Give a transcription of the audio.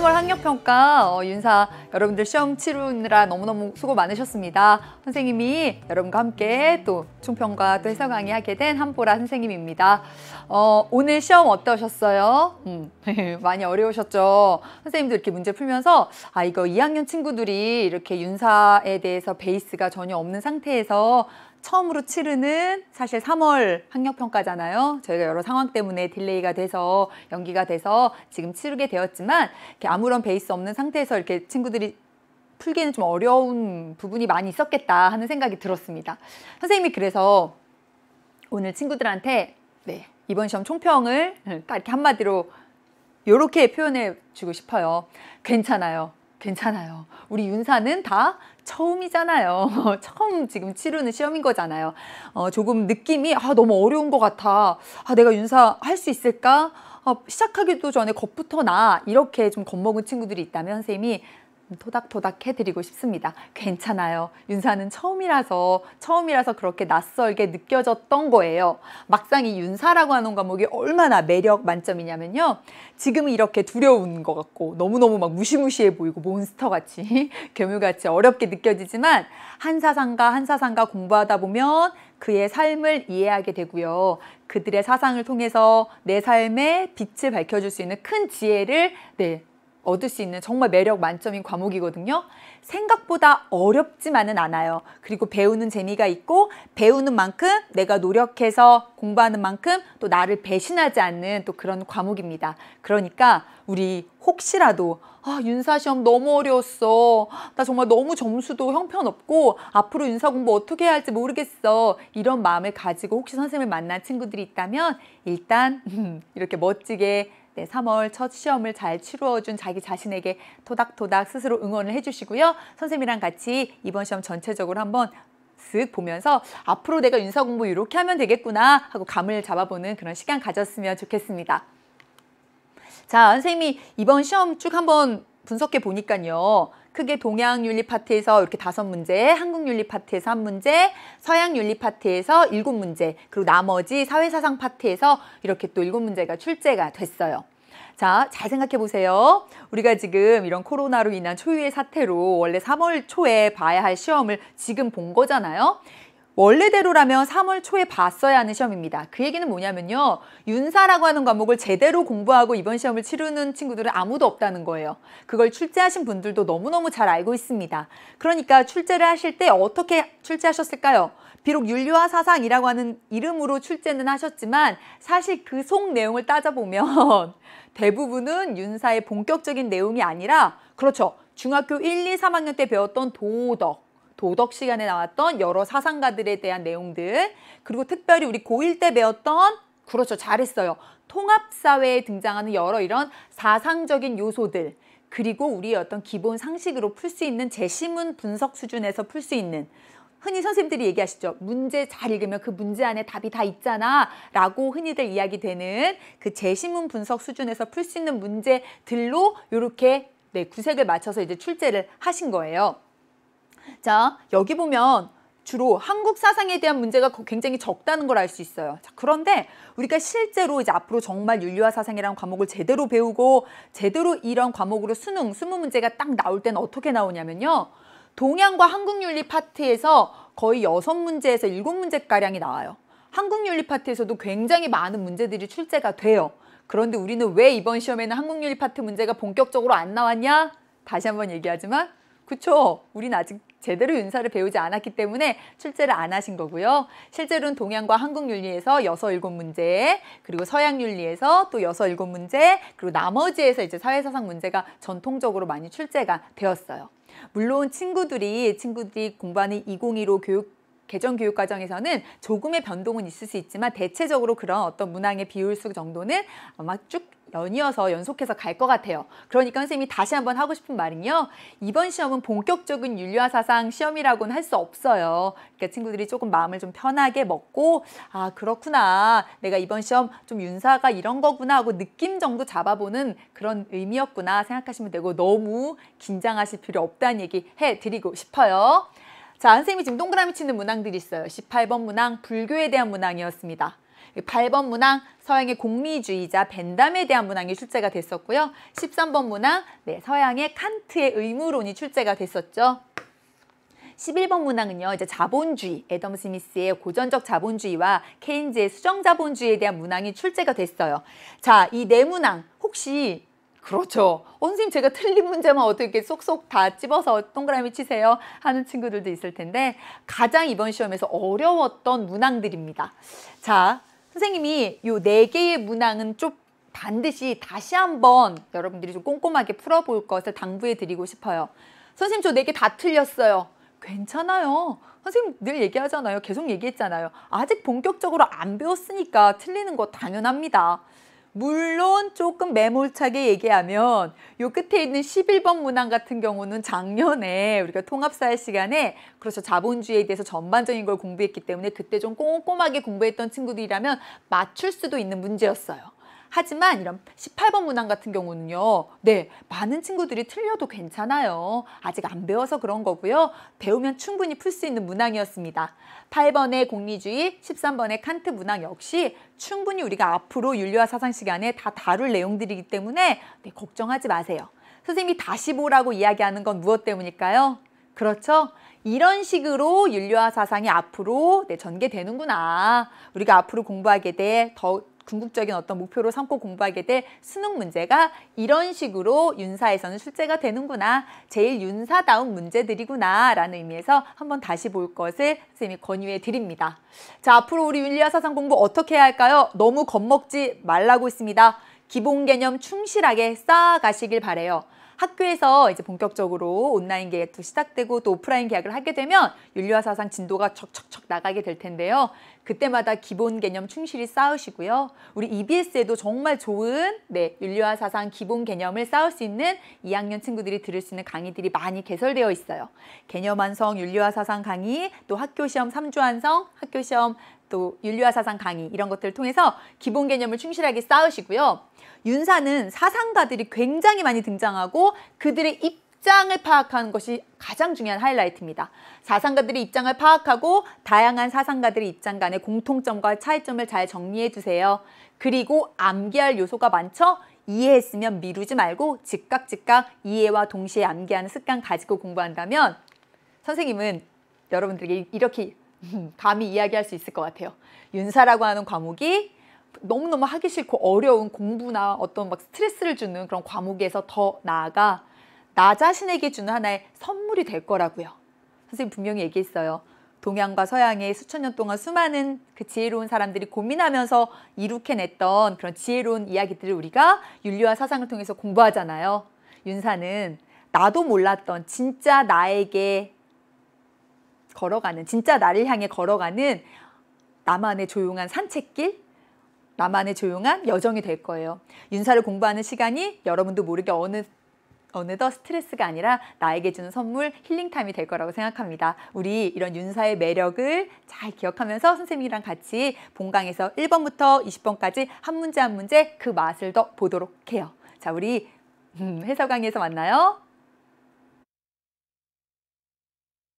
3월 학력평가 어, 윤사 여러분들 시험 치르느라 너무너무 수고 많으셨습니다. 선생님이 여러분과 함께 또총평가또 해설 강의하게 된 한보라 선생님입니다. 어, 오늘 시험 어떠셨어요? 음, 많이 어려우셨죠? 선생님도 이렇게 문제 풀면서 아 이거 2학년 친구들이 이렇게 윤사에 대해서 베이스가 전혀 없는 상태에서 처음으로 치르는 사실 3월 학력평가잖아요. 저희가 여러 상황 때문에 딜레이가 돼서 연기가 돼서 지금 치르게 되었지만 이렇게 아무런 베이스 없는 상태에서 이렇게 친구들이 풀기에는 좀 어려운 부분이 많이 있었겠다 하는 생각이 들었습니다. 선생님이 그래서 오늘 친구들한테 네, 이번 시험 총평을 딱 이렇게 한마디로 이렇게 표현해 주고 싶어요. 괜찮아요. 괜찮아요. 우리 윤사는 다 처음이잖아요. 처음 지금 치르는 시험인 거잖아요. 어, 조금 느낌이 아, 너무 어려운 것 같아. 아, 내가 윤사 할 수 있을까? 아, 시작하기도 전에 겁부터 나 이렇게 좀 겁먹은 친구들이 있다면 선생님이 토닥토닥 해드리고 싶습니다. 괜찮아요. 윤사는 처음이라서 처음이라서 그렇게 낯설게 느껴졌던 거예요. 막상 이 윤사라고 하는 과목이 얼마나 매력 만점이냐면요. 지금은 이렇게 두려운 것 같고 너무너무 막 무시무시해 보이고 몬스터같이 괴물같이 어렵게 느껴지지만 한사상과 한사상과 공부하다 보면 그의 삶을 이해하게 되고요. 그들의 사상을 통해서 내 삶에 빛을 밝혀줄 수 있는 큰 지혜를 네, 얻을 수 있는 정말 매력 만점인 과목이거든요. 생각보다 어렵지만은 않아요. 그리고 배우는 재미가 있고 배우는 만큼 내가 노력해서 공부하는 만큼 또 나를 배신하지 않는 또 그런 과목입니다. 그러니까 우리 혹시라도 아, 윤사 시험 너무 어려웠어. 나 정말 너무 점수도 형편없고 앞으로 윤사 공부 어떻게 해야 할지 모르겠어. 이런 마음을 가지고 혹시 선생님을 만난 친구들이 있다면 일단 이렇게 멋지게 네, 3월 첫 시험을 잘 치루어준 자기 자신에게 토닥토닥 스스로 응원을 해주시고요. 선생님이랑 같이 이번 시험 전체적으로 한번 쓱 보면서 앞으로 내가 윤사 공부 이렇게 하면 되겠구나 하고 감을 잡아보는 그런 시간 가졌으면 좋겠습니다. 자, 선생님이 이번 시험 쭉 한번 분석해 보니까요. 크게 동양 윤리 파트에서 이렇게 다섯 문제, 한국 윤리 파트에서 한 문제, 서양 윤리 파트에서 일곱 문제, 그리고 나머지 사회사상 파트에서 이렇게 또 일곱 문제가 출제가 됐어요. 자, 잘 생각해 보세요. 우리가 지금 이런 코로나로 인한 초유의 사태로 원래 3월 초에 봐야 할 시험을 지금 본 거잖아요. 원래대로라면 3월 초에 봤어야 하는 시험입니다. 그 얘기는 뭐냐면요. 윤사라고 하는 과목을 제대로 공부하고 이번 시험을 치르는 친구들은 아무도 없다는 거예요. 그걸 출제하신 분들도 너무너무 잘 알고 있습니다. 그러니까 출제를 하실 때 어떻게 출제하셨을까요? 비록 윤리와 사상이라고 하는 이름으로 출제는 하셨지만 사실 그 속 내용을 따져보면 대부분은 윤사의 본격적인 내용이 아니라 그렇죠. 중학교 1, 2, 3학년 때 배웠던 도덕, 도덕 시간에 나왔던 여러 사상가들에 대한 내용들 그리고 특별히 우리 고일때 배웠던 그렇죠 잘했어요 통합사회에 등장하는 여러 이런 사상적인 요소들 그리고 우리의 어떤 기본 상식으로 풀 수 있는 제시문 분석 수준에서 풀 수 있는 흔히 선생님들이 얘기하시죠. 문제 잘 읽으면 그 문제 안에 답이 다 있잖아 라고 흔히들 이야기되는 그 제시문 분석 수준에서 풀 수 있는 문제들로 이렇게 네, 구색을 맞춰서 이제 출제를 하신 거예요. 자, 여기 보면 주로 한국 사상에 대한 문제가 굉장히 적다는 걸 알 수 있어요. 자, 그런데 우리가 실제로 이제 앞으로 정말 윤리와 사상이라는 과목을 제대로 배우고 제대로 이런 과목으로 수능, 수무 문제가 딱 나올 때는 어떻게 나오냐면요. 동양과 한국 윤리 파트에서 거의 여섯 문제에서 일곱 문제가량이 나와요. 한국 윤리 파트에서도 굉장히 많은 문제들이 출제가 돼요. 그런데 우리는 왜 이번 시험에는 한국 윤리 파트 문제가 본격적으로 안 나왔냐? 다시 한번 얘기하지만 그쵸? 우린 아직 제대로 윤사를 배우지 않았기 때문에 출제를 안 하신 거고요. 실제로는 동양과 한국 윤리에서 여섯 일곱 문제, 그리고 서양 윤리에서 또 여섯 일곱 문제, 그리고 나머지에서 이제 사회사상 문제가 전통적으로 많이 출제가 되었어요. 물론 친구들이 친구들이 공부하는 2015 교육 개정 교육 과정에서는 조금의 변동은 있을 수 있지만 대체적으로 그런 어떤 문항의 비율수 정도는 아마 어, 쭉 연이어서 연속해서 갈 것 같아요. 그러니까 선생님이 다시 한번 하고 싶은 말은요. 이번 시험은 본격적인 윤리화사상 시험이라고는 할 수 없어요. 그러니까 친구들이 조금 마음을 좀 편하게 먹고 아 그렇구나. 내가 이번 시험 좀 윤사가 이런 거구나 하고 느낌 정도 잡아보는 그런 의미였구나 생각하시면 되고 너무 긴장하실 필요 없다는 얘기 해드리고 싶어요. 자, 선생님이 지금 동그라미 치는 문항들이 있어요. 18번 문항, 불교에 대한 문항이었습니다. 8번 문항 서양의 공리주의자 벤담에 대한 문항이 출제가 됐었고요. 13번 문항 네, 서양의 칸트의 의무론이 출제가 됐었죠. 11번 문항은요. 이제 자본주의, 애덤 스미스의 고전적 자본주의와 케인즈의 수정 자본주의에 대한 문항이 출제가 됐어요. 자, 이 네 문항 혹시 그렇죠. 어, 선생님 제가 틀린 문제만 어떻게 쏙쏙 다 집어서 동그라미 치세요 하는 친구들도 있을 텐데 가장 이번 시험에서 어려웠던 문항들입니다. 자, 선생님이 요 네 개의 문항은 좀 반드시 다시 한번 여러분들이 좀 꼼꼼하게 풀어볼 것을 당부해 드리고 싶어요. 선생님 저 네 개 다 틀렸어요. 괜찮아요. 선생님 늘 얘기하잖아요. 계속 얘기했잖아요. 아직 본격적으로 안 배웠으니까 틀리는 거 당연합니다. 물론 조금 매몰차게 얘기하면 요 끝에 있는 11번 문항 같은 경우는 작년에 우리가 통합사회 시간에 그렇죠 자본주의에 대해서 전반적인 걸 공부했기 때문에 그때 좀 꼼꼼하게 공부했던 친구들이라면 맞출 수도 있는 문제였어요. 하지만 이런 18번 문항 같은 경우는요. 네, 많은 친구들이 틀려도 괜찮아요. 아직 안 배워서 그런 거고요. 배우면 충분히 풀 수 있는 문항이었습니다. 8번의 공리주의, 13번의 칸트 문항 역시 충분히 우리가 앞으로 윤리와 사상 시간에 다 다룰 내용들이기 때문에 네, 걱정하지 마세요. 선생님이 다시 보라고 이야기하는 건 무엇 때문일까요? 그렇죠? 이런 식으로 윤리와 사상이 앞으로 네, 전개되는구나. 우리가 앞으로 공부하게 될더 궁극적인 어떤 목표로 삼고 공부하게 될 수능 문제가 이런 식으로 윤사에서는 출제가 되는구나. 제일 윤사다운 문제들이구나 라는 의미에서 한번 다시 볼 것을 선생님이 권유해 드립니다. 자 앞으로 우리 윤리와사상 공부 어떻게 해야 할까요? 너무 겁먹지 말라고 있습니다. 기본 개념 충실하게 쌓아가시길 바래요. 학교에서 이제 본격적으로 온라인 계약도 시작되고 또 오프라인 계약을 하게 되면 윤리화 사상 진도가 척척척 나가게 될 텐데요. 그때마다 기본 개념 충실히 쌓으시고요. 우리 EBS에도 정말 좋은 네, 윤리화 사상 기본 개념을 쌓을 수 있는 2학년 친구들이 들을 수 있는 강의들이 많이 개설되어 있어요. 개념 완성, 윤리화 사상 강의, 또 학교 시험 3주 완성, 학교 시험 또 윤리와 사상 강의 이런 것들을 통해서 기본 개념을 충실하게 쌓으시고요. 윤사는 사상가들이 굉장히 많이 등장하고 그들의 입장을 파악하는 것이 가장 중요한 하이라이트입니다. 사상가들의 입장을 파악하고 다양한 사상가들의 입장 간의 공통점과 차이점을 잘 정리해 주세요. 그리고 암기할 요소가 많죠? 이해했으면 미루지 말고 즉각 즉각 이해와 동시에 암기하는 습관 가지고 공부한다면 선생님은 여러분들에게 이렇게 음, 감히 이야기할 수 있을 것 같아요. 윤사라고 하는 과목이 너무너무 하기 싫고 어려운 공부나 어떤 막 스트레스를 주는 그런 과목에서 더 나아가 나 자신에게 주는 하나의 선물이 될 거라고요. 선생님 분명히 얘기했어요. 동양과 서양의 수천 년 동안 수많은 그 지혜로운 사람들이 고민하면서 이룩해냈던 그런 지혜로운 이야기들을 우리가 윤리와 사상을 통해서 공부하잖아요. 윤사는 나도 몰랐던 진짜 나에게 걸어가는 진짜 나를 향해 걸어가는 나만의 조용한 산책길 나만의 조용한 여정이 될 거예요. 윤사를 공부하는 시간이 여러분도 모르게 어느 어느덧 스트레스가 아니라 나에게 주는 선물 힐링타임이 될 거라고 생각합니다. 우리 이런 윤사의 매력을 잘 기억하면서 선생님이랑 같이 본강에서 1번부터 20번까지 한 문제 한 문제 그 맛을 더 보도록 해요. 자, 우리 음, 해서강에서 만나요.